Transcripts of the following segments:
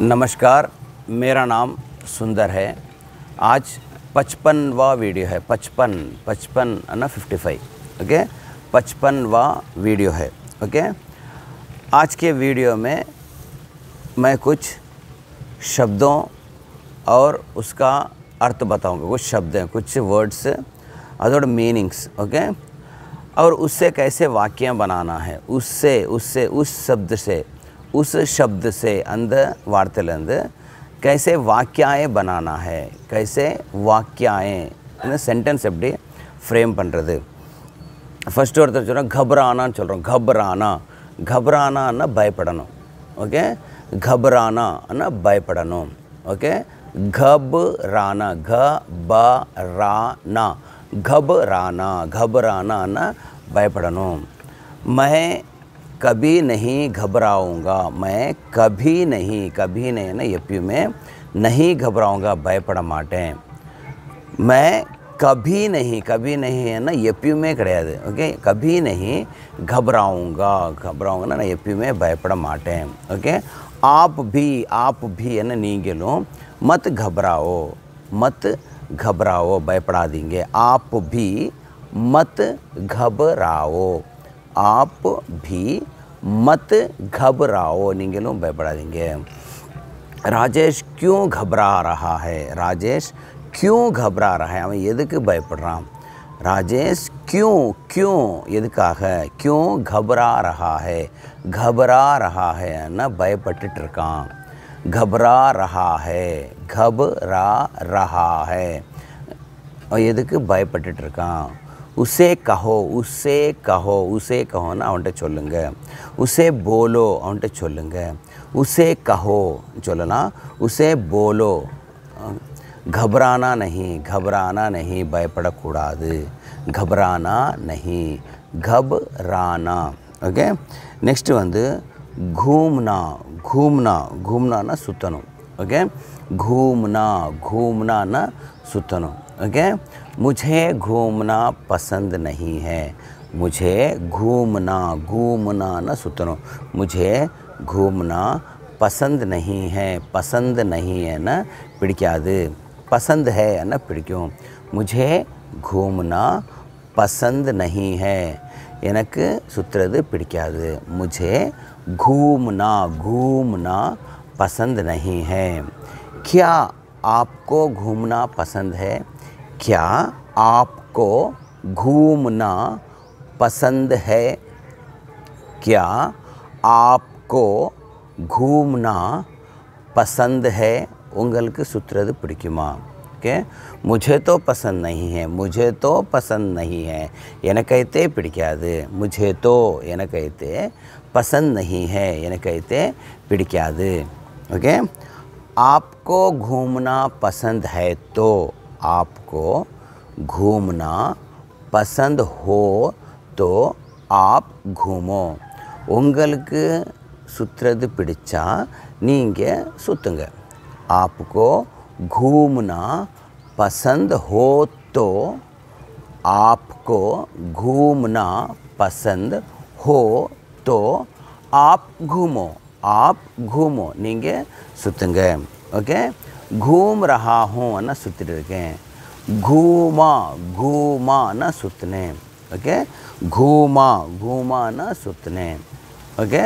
नमस्कार मेरा नाम सुंदर है आज पचपनवा वीडियो है पचपन पचपन ना फिफ्टी फाइव ओके पचपनवा वीडियो है ओके आज के वीडियो में मैं कुछ शब्दों और उसका अर्थ बताऊंगा कुछ शब्द हैं कुछ वर्ड्स अदर मीनिंग्स ओके और उससे कैसे वाक्य बनाना है उससे उससे उस शब्द से उस शब्द से अंदर वार्ते कैसे वाक्याएं बनाना है कैसे वाक्याएं सेंटेंस एपड़ी फ्रेम पड़ेद फर्स्ट और घबराना चल रहा घबराना घबराना भयपड़ ओके घबराना भयपड़ ओके घबराना घबराना घबराना घबराना भयपड़ मैं कभी नहीं घबराऊंगा मैं कभी नहीं कभी नहीं ना यप में नहीं घबराऊंगा भय पड़ माटें मैं कभी नहीं कभी नहीं है ना यू में कड़े ओके कभी नहीं घबराऊंगा घबराऊंगा ना ना यप्यू में भयपड़ माटे ओके आप भी आप भी है ना नहीं गेलो मत घबराओ मत घबराओ भयपड़ा देंगे आप भी मत घबराओ आप भी मत घबराओ नहीं भयपड़ा राजेश क्यों घबरा रहा है राजेश क्यों घबरा रहा है ये भयपड़ा राजेश क्यों क्यों यदा क्यों घबरा रहा है घबरा रहा है ना भयपटक घबरा रहा है घबरा रहा है यद भयपटक உசே கஹோ உசே கஹோ உசே கஹோன்னு அவன்கிட்ட சொல்லுங்க உசே போலோ அவன்கிட்ட சொல்லுங்க உசே கஹோ சொல்லலாம் உசே போலோ கபரானா நஹி घबराना நஹி பயப்படக்கூடாது கபரானா नहीं घबराना ஓகே நெக்ஸ்ட்டு வந்து கூம்னா கூம்னா घूमनाனா சுத்தணும் ஓகே கூம்னா घूमनाனா சுத்தணும் ஓகே मुझे घूमना पसंद नहीं है मुझे घूमना घूमना न सुतरो मुझे घूमना पसंद नहीं है पसंद नहीं है ना पिड़क्याद पसंद है ना पिड़क्यों मुझे घूमना पसंद नहीं है सुत्रद पिड़क्याद मुझे घूमना घूमना पसंद नहीं है क्या आपको घूमना पसंद है क्या आपको घूमना पसंद है क्या आपको घूमना पसंद है उंगल के सूत्र पिड़ुमा ओके मुझे तो पसंद नहीं है मुझे तो पसंद नहीं है एने कहते पिड़िका मुझे तो एने कहते पसंद नहीं है एने कहते पिड़िका ओके आपको घूमना पसंद है तो आपको घूमना पसंद हो तो आप घूमो உங்களுக்கு சுற்றுறது பிடிச்சா நீங்கள் சுற்றுங்க आपको घूमना पसंद हो तो आपको घूमना पसंद हो तो आप घूमो आप घूमो நீங்கள் சுற்றுங்க ओके घूम रहा हूँ ना सुत घूमा घूमा न सुतने ओके घूमा घूमा न सुतने ओके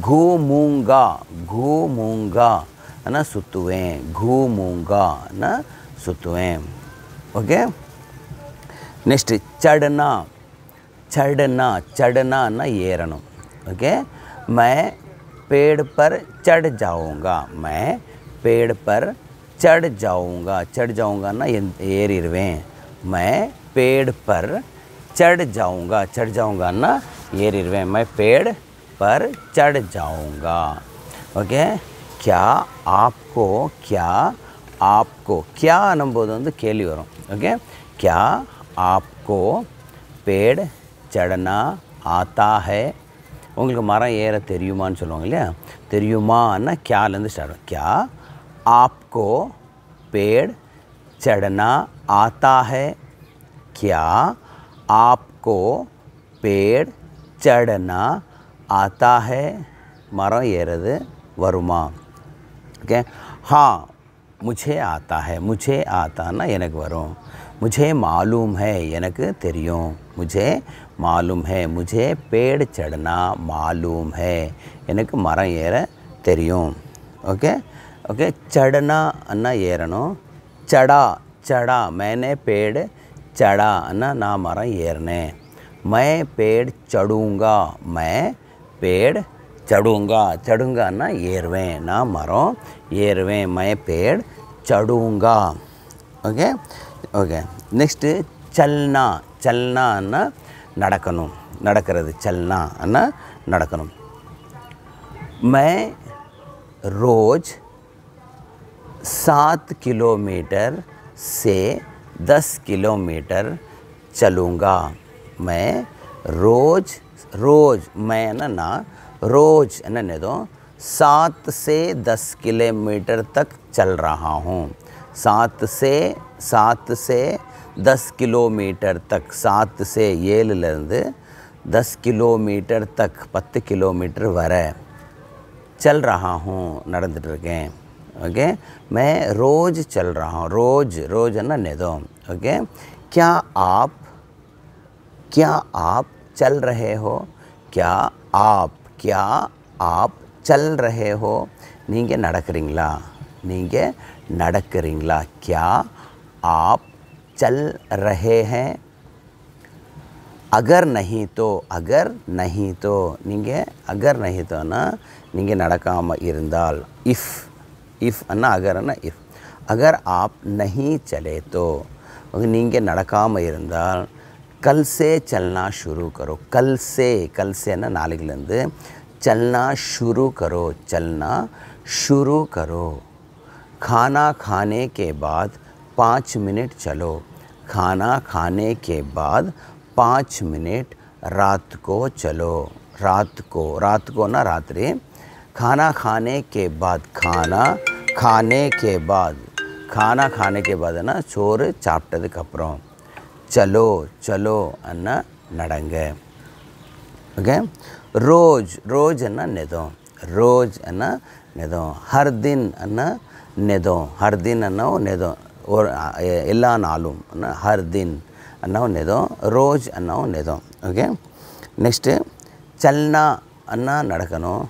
घूमूंगा घूमूंगा न सुतुएं घूमूंगा न सुतुएं ओके नेक्स्ट चढ़ना चढ़ना चढ़ना न एरण ओके मैं पेड़ पर चढ़ जाऊंगा मैं पेड़ पर चढ़ जाऊंगा चढ़ जाऊंगा ना एर इरवे मैं पेड़ पर चढ़ जाऊंगा चढ़ जाऊंगा ना एर इरवे मैं पेड़ पर चढ़ जाऊंगा ओके क्या आपको क्या आपको क्या अनुभव केली वो ओके क्या आपको पेड़ चढ़ना आता है उंगे मर ऐरुमानुमान क्या स्टार्ट क्या आप को पेड़ चढ़ना आता है क्या आपको पेड़ चढ़ना आता है मर ये वर्मा ओके हाँ मुझे आता है मुझे आता ना एनक वरु मुझे मालूम है एनक तेरियो मुझे मालूम है मुझे पेड़ चढ़ना मालूम है एनक मरम एर तेरियो ओके ஓகே சடனா அண்ணா ஏறணும் சடா சடா மேனே பேடு சடா அண்ணா நான் மரம் ஏறினேன் மே பேடு சடுங்கா மே பேடு சடுங்கா சடுங்கான்னா ஏறுவேன் நான் மரம் ஏறுவேன் மே பேடு சடுங்கா ஓகே ஓகே நெக்ஸ்ட்டு சல்னா சல்னான்னா நடக்கணும் நடக்கிறது சல்னா அண்ணா நடக்கணும் மே ரோஜ் सात किलोमीटर से दस किलोमीटर चलूँगा मैं रोज़ रोज़ मैं ना ना रोज़ नहीं दो सात से दस किलोमीटर तक चल रहा हूँ सात से सात से दस किलोमीटर तक सात से ये दस किलोमीटर तक पत् किलोमीटर वर चल रहा हूँ நடந்துட்டுருக்கேன் ओके मैं रोज़ चल रहा हूँ रोज़ रोज़ है ना नेदो ओके क्या आप क्या आप चल रहे हो क्या आप क्या आप चल रहे हो रिंगला நடக்கிறீங்களா नडक रिंगला क्या आप चल रहे हैं अगर नहीं तो अगर नहीं तो नहीं अगर नहीं तो ना नहीं इफ इफ अना अगर अना इफ अगर आप नहीं चले तो नहीं कल से चलना शुरू करो कल से कल से ना नाले चलना शुरू करो चलना शुरू करो खाना खाने के बाद पाँच मिनट चलो खाना खाने के बाद पाँच मिनट रात को चलो रात को रात को ना रात्रि खाना खाने के बाद खाना खाने के बाद खाना खाने के बाद என்ன சோறு சாப்பிட்டதுக்கப்புறம் சலோ சலோ அண்ணா நடங்க ஓகே ரோஜ் ரோஜ் அண்ணா நெதம் ரோஜ் அண்ணா நெதம் ஹர்தின் அண்ணா நெதம் ஹர்தின் அண்ணா நெதம் ஒரு எல்லா நாளும் அண்ணா ஹர்தின் அண்ணாவும் நெதம் ரோஜ் அண்ணாவும் நெதம் ஓகே நெக்ஸ்ட்டு சல்னா அண்ணா நடக்கணும்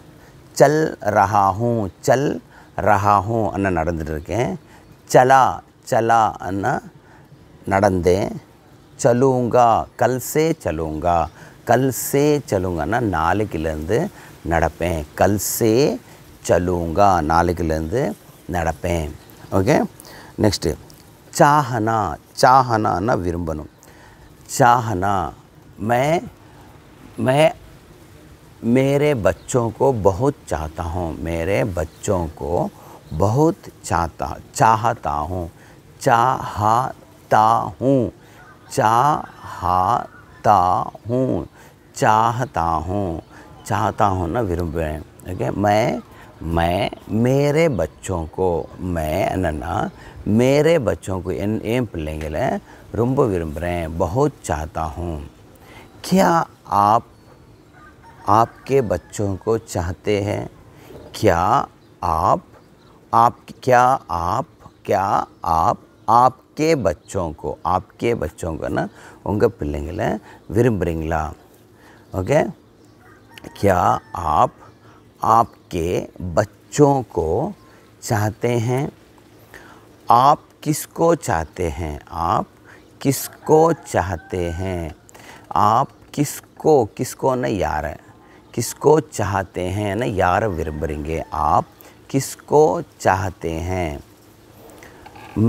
சல் ரஹாஹும் சல் ரஹாகும் அண்ணன் அண்ணா நடந்துட்டு இருக்கேன் சலா சலா அண்ணா நடந்தேன் சலூங்கா கல்சே சலூங்கா கல்சே சலுங்கன்னா நாளைக்குலேருந்து நடப்பேன் கல்சே சலூங்கா நாளைக்குலேருந்து நடப்பேன் ஓகே நெக்ஸ்ட்டு சாஹனா சாஹனான்னா விரும்பணும் சாஹனா மே மே मेरे बच्चों को बहुत चाहता हूँ मेरे बच्चों को बहुत चाहता चाहता हूँ चाहता हूँ चाहता हूँ चाहता हूँ चाहता हूँ ना विरुम्बें ओके मैं मैं मेरे बच्चों को मैं என்னன்னா மேரே பச்சோக்கு என் என் பிள்ளைங்களை ரொம்ப விரும்புகிறேன் बहुत चाहता हूँ क्या आप आपके बच्चों को चाहते हैं क्या आप आप क्या आप क्या आप आपके बच्चों को आपके बच्चों को ना उनके पिल्लेंगे विरंबरीங்களா ओके क्या आप आपके बच्चों को चाहते हैं आप किसको चाहते हैं आप किसको चाहते हैं आप किसको किसको ना यार है किसको चाहते हैं ना यार विरबरेंगे आप किसको चाहते हैं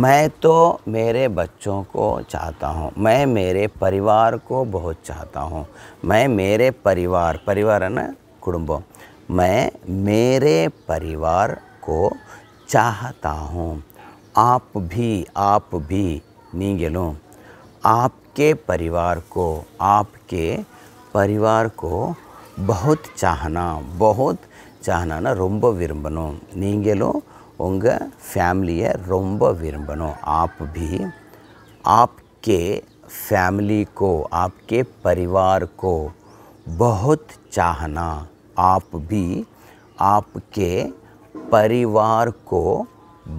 मैं तो मेरे बच्चों को चाहता हूँ मैं मेरे परिवार को बहुत चाहता हूँ मैं मेरे परिवार परिवार है ना कुटुंब मैं मेरे परिवार को चाहता हूँ आप भी आप भी नीगेलों आपके परिवार को आपके परिवार को बहुत चाहना बहुत चाहना रोम वो नहीं फेम्लिया रोम वो आप भी आपके फैमिली को आपके परिवार को बहुत चाहना आप भी आपके परिवार को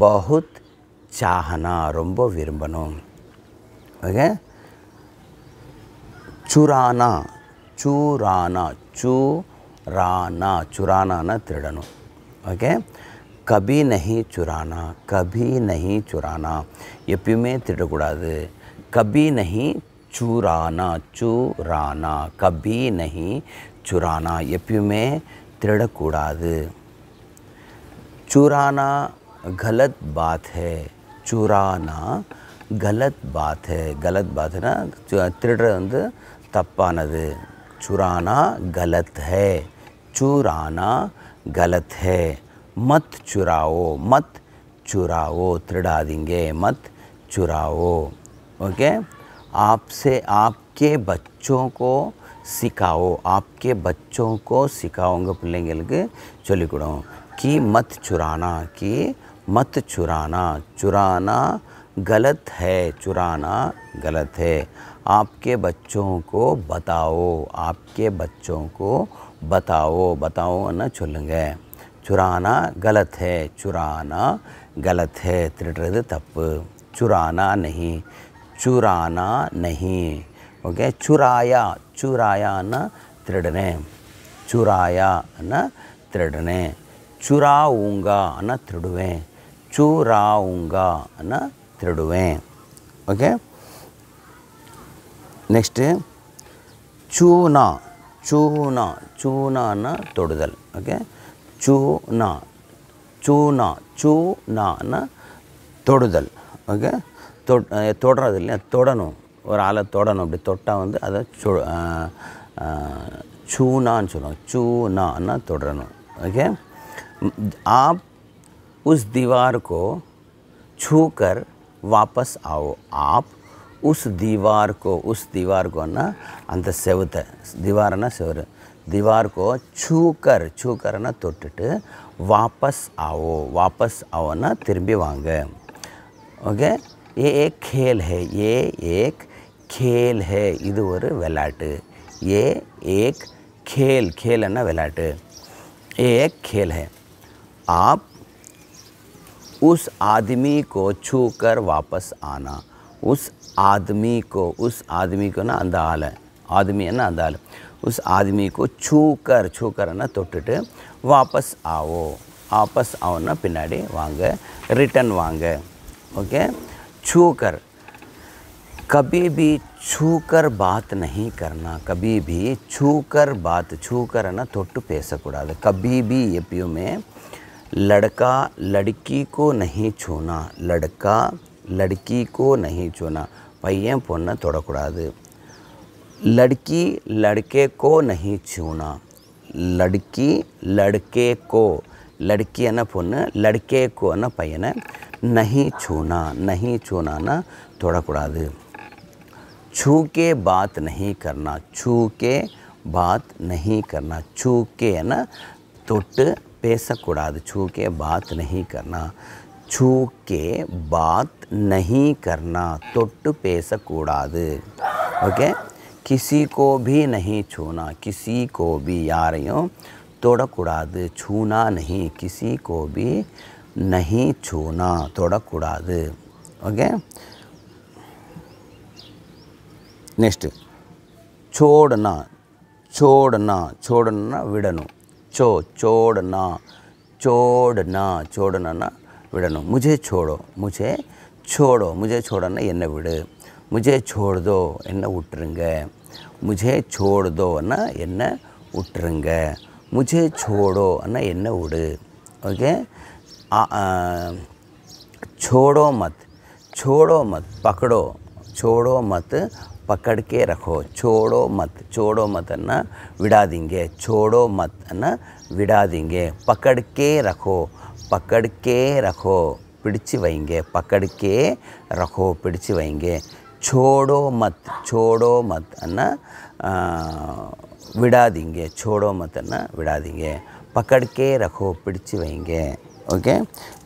बहुत चाहना रोम वो ओके चुराना चुराना चुराना चुराना ना तिरड़न ओके कभी नहीं चुराना कभी नहीं चुराना एपयुमे तिड़कूड़ा कभी नहीं चुराना चुराना कभी नहीं चुराना एपयुमे तिड़कूड़ा चुराना गलत बात है चुराना गलत बात है गलत बात है ना तिड़ वो तपानद चुराना गलत है चुराना गलत है मत चुराओ मत चुराओ त्रिड़ा देंगे मत चुराओ ओके आपसे आपके बच्चों को सिखाओ आपके बच्चों को सिखाओगे पिल्लेंगे चली कुड़ो कि मत चुराना कि मत चुराना चुराना गलत है चुराना गलत है आपके बच्चों को बताओ आपके बच्चों को बताओ बताओ ना சொல்லுங்க चुराना गलत है चुराना गलत है திருடுறது तप चुराना नहीं चुराना नहीं ओके चुराया चुराया न त्रिडने चुराऊंगा न त्रिडुवें चुराऊंगा न त्रिडुवें ओके நெக்ஸ்ட்டு சூனா சூனா சூனான்னா தொடுதல் ஓகே சூனா சூனா சூனான்னா தொடுதல் ஓகே தொட் தொடுறது இல்லையா தொடணும் ஒரு ஆளை தொடணும் அப்படி தொட்டால் வந்து அதை சு சூனான்னு சொல்லுவோம் சூனான்னா தொடரணும் ஓகே ஆப் உஸ் दीवार சூக்கர் வாபஸ் ஆவோ ஆப் उस दीवार को उस दीवार को ना அந்த दीवार ना செவரு दीवार को छू कर छू करना वापस आओ वापस आओ ना திரும்பி वांग ओके ये एक खेल है ये एक खेल है इधर विलाट ये एक खेल खेलना विलाट ये एक खेल है आप उस आदमी को छूकर वापस आना उस आदमी को उस आदमी को ना अंदा आल आदमी है ना अंदा उस आदमी को छू कर छू कर ना तो वापस आओ वापस आओ ना பின்னாடி वांग रिटर्न वांग ओके छू कर कभी भी छू कर बात नहीं करना कभी भी छू कर बात छू कर ना तोट பேசக்கூடாது कभी भी में लड़का लड़की को नहीं छूना लड़का लड़की को नहीं चुना பையன் பொண்ணை தொடக்கூடாது लड़की लड़के को नहीं छूना लड़की लड़के को लड़कियाना பொண்ணு लड़के கோனா பையனை नहीं छूना नहीं छूनाना தொடக்கூடாது छू के बात नहीं करना छू के बात नहीं करना छू के ना தொட்டு பேசக்கூடாது छू के बात नहीं करना छू के बात नहीं करना तोट பேசக்கூடாது ओके किसी को भी नहीं छूना किसी को भी யாரையும் தொடக்கூடாது छूना नहीं किसी को भी नहीं छूना தொடக்கூடாது ओके नेक्स्ट छोड़ना छोड़ना छोड़ना விடணும் சோ छोड़ना छोड़ना छोड़ना விடணும் முஜே சோடோ முஜே சோடோ முஜே சோடோன்னா என்ன விடு முஜே சோடுதோ என்ன விட்டுருங்க முஜே சோடுதோன்னா என்ன விட்டுருங்க முஜே சோடோன்னா என்ன விடு ஓகே சோடோ மத் சோடோ மத் பக்கடோ சோடோ मत பக்கடுக்கே ரகோ சோடோ மத் சோடோ மத்னா விடாதீங்க சோடோ மத்னா விடாதீங்க பக்கடுக்கே ரகோ पकड़ के रखो पिड़च वहेंगे पकड़ के रखो पिड़च वहेंगे छोड़ो मत छोड़ो मत ना विड़ा देंगे छोड़ो मत ना विड़ा देंगे पकड़ के रखो पिड़च वहेंगे ओके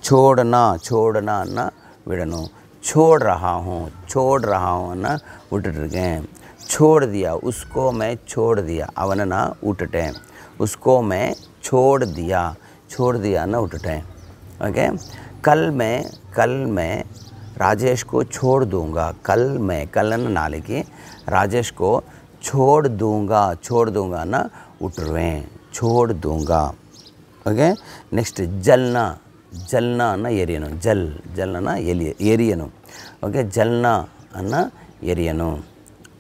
छोड़ना छोड़ना ना विड़नो छोड़ रहा हूँ छोड़ रहा हूँ ना விட்டுட்டுருக்கேன் छोड़ दिया उसको मैं छोड़ दिया अवन ना उठटें उसको मैं छोड़ दिया छोड़ दिया ना उठटें ओके कल मैं कल मैं राजेश को छोड़ दूंगा कल मैं कल नाले की राजेश को छोड़ दूंगा छोड़ दूंगा ना उठरवें छोड़ दूंगा ओके नेक्स्ट जलना जलना ना एरियन जल जलना ना एरियन ओके जलना अना एरियन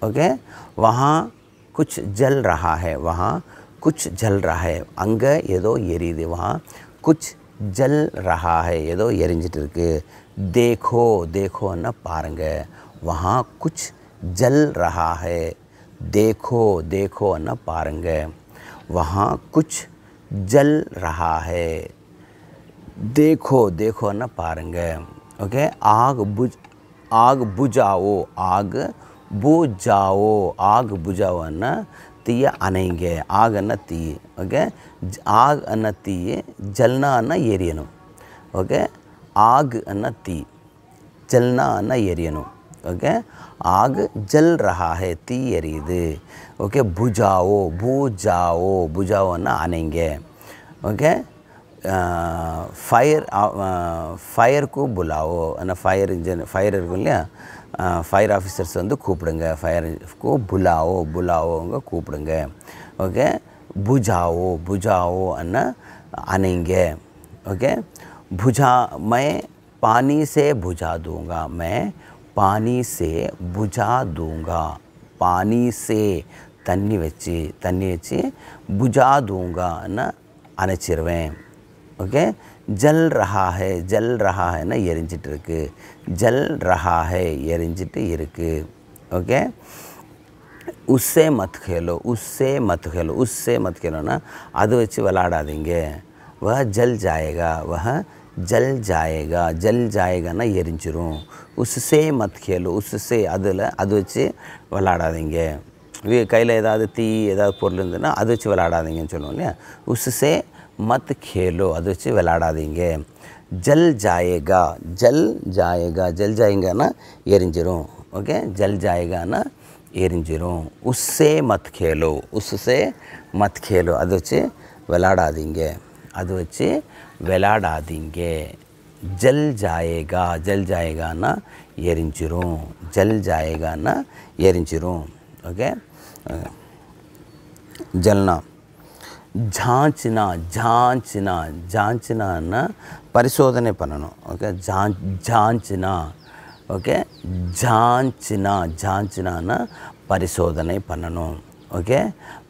ओके वहाँ कुछ जल रहा है वहाँ कुछ जल रहा है अंग ये दो एदो एरी वहाँ कुछ जल रहा है ஏதோ எரிஞ்சிட்டு இருக்கு देखो न பாருங்க वहाँ कुछ जल रहा है देखो देखो न பாருங்க वहाँ कुछ जल रहा है देखो देखो न பாருங்க ओके आग बुझ आग बुझाओ आग बुझाओ आग बुझाओ ना तीय अनेंगे आग ना तीय ओके ஆக் ಅನ್ನೋ தீயே ஜல்னா ಅನ್ನೋ ಏರಿಯನು ஓகே ಆಗ್ ಅನ್ನೋ ತೀ ஜல்னா ಅನ್ನೋ ಏರಿಯನು ஓகே ஆக் ஜல் ரஹா தீ எரியுது ஓகே புஜாவோ பூஜாவோ புஜாவோன்னா அணைங்க ஓகே ஃபயர் ஃபயருக்கு புலாவோ அந்த ஃபயர் இன்ஜின் ஃபயர் இருக்கும் இல்லையா ஃபயர் ஆஃபீஸர்ஸ் வந்து கூப்பிடுங்க ஃபயர் புலாவோ புலாவோங்க கூப்பிடுங்க ஓகே भुजाओ भुजाओ आनेंगे ओके भुजा मैं पानी से भुजा दूंगा मैं पानी से भुजा दूंगा पानी से तन्नी वी तन्नी वी भुजा दूंगा ना अनेचिवे ओके जल रहा है जल रहा है ना एरीज जल रहा है एरीज ओके உஸ்ஸே மத் खेलो உஸ்ஸே மத் खेलो உஸ்ஸே மத் खेलोना அது வச்சு விளாடாதீங்க வஹ ஜல் ஜாயேகா வஹ ஜல் ஜாயேகா ஜல் ஜாயேகானா எரிஞ்சிரும் உஸ்ஸே மத் கேலு உஸ்ஸே அதில் அது வச்சு விளாடாதீங்க கையில் ஏதாவது தீ ஏதாவது பொருள் இருந்ததுன்னா அது வச்சு விளாடாதீங்கன்னு சொல்லுவோம் இல்லையா உஸ்ஸே மத் கேலோ அது வச்சு விளாடாதீங்க ஜல் ஜாயேகா ஜல் ஜாயகா ஜல் ஜாயேகானா எரிஞ்சிரும் ஓகே ஜல் ஜாயகான்னா ఎరింజిరో ఉస్సే మత్ ఖేలో ఉస్సే మత్ ఖేలో అది వచ్చి వెలాడాదింగే అది వచ్చి వెలాడాదింగే జల్ జాయేగా జల్ జాయేగాన ఎరించిరు జల్ జాయేగాన ఎరించిరు ఓకే జల్నా ఝాంచిన ఝాంచిన ఝాంచిన అన్న పరిశోధనే పనను ఓకే ఝాంచిన ஓகே ஜாஞ்சினா ஜாஞ்சினான்னா பரிசோதனை பண்ணணும் ஓகே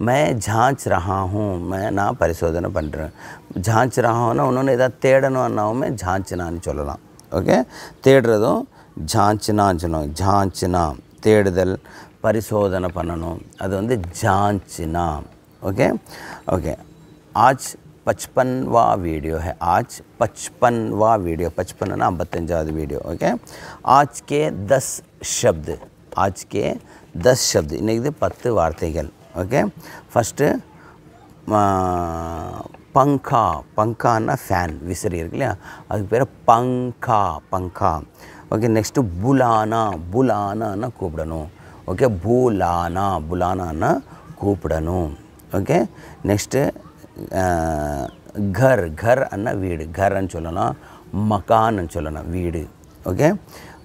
மே ஜாँच ரஹாஹும் மே நான் பரிசோதனை பண்ணுறேன் ஜாँच ரஹான்னா ஒன்று ஏதாவது தேடணும்னாவுமே ஜாஞ்சினான்னு சொல்லலாம் ஓகே தேடுறதும் ஜாஞ்சினான்னு சொல்லணும் ஜாஞ்சினா தேடுதல் பரிசோதனை பண்ணணும் அது வந்து ஜாஞ்சினா ஓகே ஓகே ஆச் पचपनवा वीडियो है आज पचपनवा वीडियो पचपन ना ஐம்பத்தஞ்சாவது வீடியோ ஓகே ஆஜ் கே தஸ் ஷப்து ஆஜ் கே தஸ் ஷப்து இன்றைக்கு பத்து வார்த்தைகள் ஓகே ஃபஸ்ட்டு பங்கா பங்கான்னா ஃபேன் விசிறி இருக்கு இல்லையா அதுக்கு பேர் பங்கா பங்கா ஓகே நெக்ஸ்ட்டு புலானா புலானான்னா கூப்பிடணும் ஓகே பூலானா புலானான்னா கூப்பிடணும் ஓகே நெக்ஸ்ட்டு கர் கர் அண்ணா வீடு கர்ன்னு சொல்லலாம் மகான்னு சொல்லலாம் வீடு ஓகே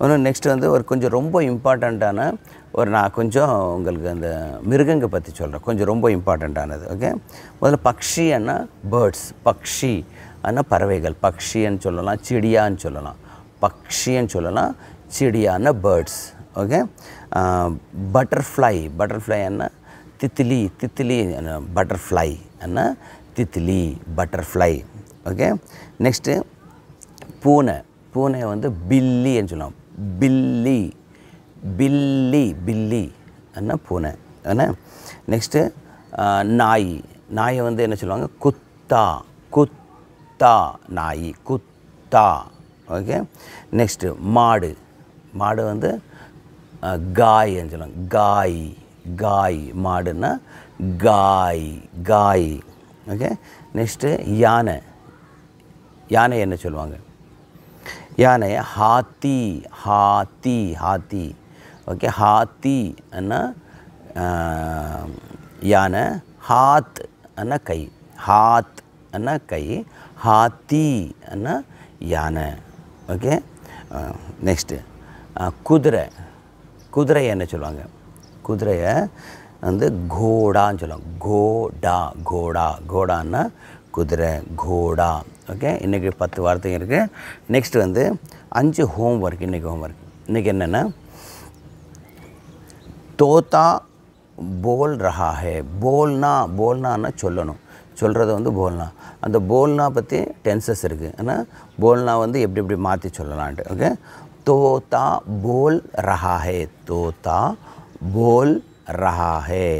இன்னும் நெக்ஸ்ட் வந்து ஒரு கொஞ்சம் ரொம்ப இம்பார்ட்டண்ட்டான ஒரு நான் கொஞ்சம் உங்களுக்கு அந்த மிருகங்க பற்றி சொல்கிறேன் கொஞ்சம் ரொம்ப இம்பார்ட்டண்ட்டானது ஓகே முதல்ல பக்ஷி அண்ணா பேர்ட்ஸ் பக்ஷி அண்ணா பறவைகள் பக்ஷின்னு சொல்லலாம் செடியான்னு சொல்லலாம் பக்ஷின்னு சொல்லலாம் செடியான பேர்ட்ஸ் ஓகே பட்டர்ஃப்ளை பட்டர்ஃப்ளை என்ன தித்திலி தித்திலி பட்டர்ஃப்ளை என்ன தித்திலி பட்டர்ஃப்ளை ஓகே நெக்ஸ்ட்டு பூனை பூனை வந்து பில்லின்னு சொல்லலாம் பில்லி பில்லி பில்லி என்ன பூனை என்ன நெக்ஸ்ட்டு நாய் நாயை வந்து என்ன சொல்லுவாங்க குத்தா குத்தா நாய் குத்தா ஓகே நெக்ஸ்ட்டு மாடு மாடு வந்து காய்ன்னு சொல்லுவாங்க காய் காய் மாடுன்னா காய் காய் ஓகே நெக்ஸ்ட்டு யானை யானை என்ன சொல்லுவாங்க யானை ஹாத்தி ஹாத்தி ஹாத்தி ஓகே ஹாத்தி அண்ணா யானை ஹாத் அண்ணா கை ஹாத் அண்ணா கை ஹாத்தி அண்ணா யானை ஓகே நெக்ஸ்ட்டு குதிரை குதிரை என்ன சொல்லுவாங்க குதிரையை வந்து கோடான்னு சொல்லுவோம் கோடா கோடா கோடான்னா குதிரை கோடா ஓகே இன்றைக்கி பத்து வார்த்தைங்க இருக்குது நெக்ஸ்ட் வந்து அஞ்சு ஹோம் ஒர்க் இன்றைக்கி ஹோம் ஒர்க் இன்றைக்கி என்னென்னா தோத்தா போல் ரஹா ஹே போல்னா போல்னான்னு சொல்லணும் சொல்கிறத வந்து போல்னா அந்த போல்னா பற்றி டென்சஸ் இருக்குது ஆனால் போல்னா வந்து எப்படி எப்படி மாற்றி சொல்லலான்ட்டு ஓகே தோத்தா போல் ரஹா ஹே தோத்தா बोल रहा है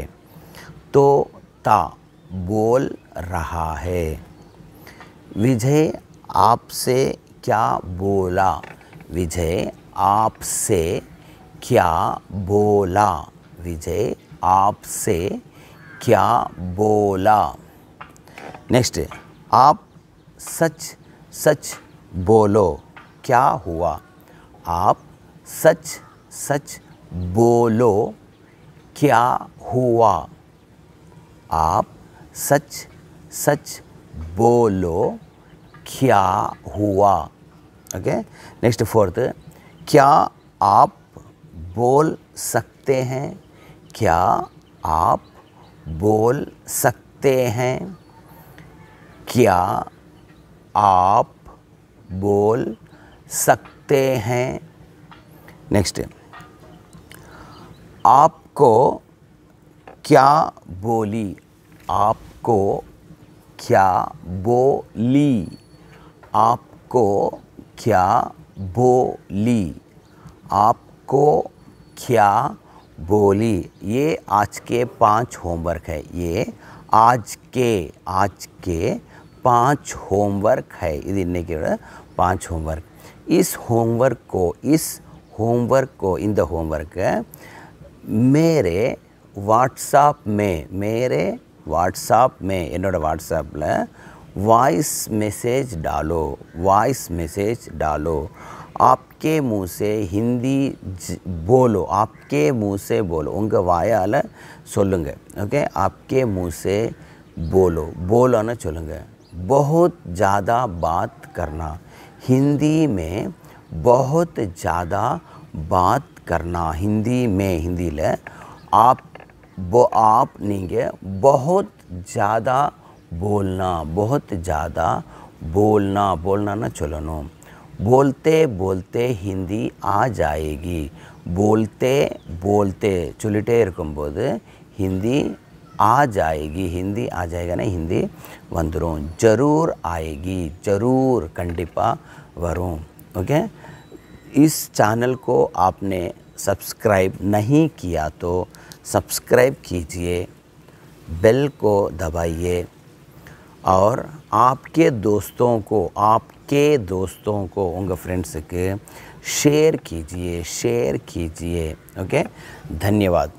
तो ता बोल रहा है विजय आपसे क्या बोला विजय आपसे क्या बोला विजय आपसे क्या बोला नेक्स्ट आप सच सच बोलो क्या हुआ आप सच सच बोलो क्या हुआ आप सच सच बोलो क्या हुआ ओके नेक्स्ट फोर्थ क्या आप बोल सकते हैं क्या आप बोल सकते हैं क्या आप बोल सकते हैं नेक्स्ट आपको क्या बोली आपको क्या बोली आपको क्या बोली आपको क्या बोली ये आज के पांच होमवर्क है ये आज के आज के पांच होमवर्क है இது இன்னைக்கோட पांच होमवर्क इस होमवर्क को इस होमवर्क को इन द होमवर्क मेरे वाट्सअप में मेरे वाट्सअप में என்னோடய वाट्सअप वॉइस मैसेज डालो वॉइस मैसेज डालो आपके मुंह से हिंदी बोलो आपके मुंह से बोलो உங்கள் वायल சொல்லுங்க ओके आपके मुंह से बोलो बोलोன்னு சொல்லுங்க बहुत ज़्यादा बात करना हिंदी में बहुत ज़्यादा बात करना हिंदी में हिंदी ले आप वो आप नहीं बहुत ज़्यादा बोलना बहुत ज़्यादा बोलना बोलना ना चलनो बोलते बोलते हिंदी आ जाएगी बोलते बोलते சொல்லிட்டே हिंदी आ जाएगी हिंदी आ जाएगा ना हिंदी वंदरों जरूर आएगी जरूर कंडीपा वरों ओके इस चैनल को आपने सब्सक्राइब नहीं किया तो सब्सक्राइब कीजिए बेल को दबाइए और आपके दोस्तों को आपके दोस्तों को उनके फ्रेंड्स के शेयर कीजिए शेयर कीजिए ओके धन्यवाद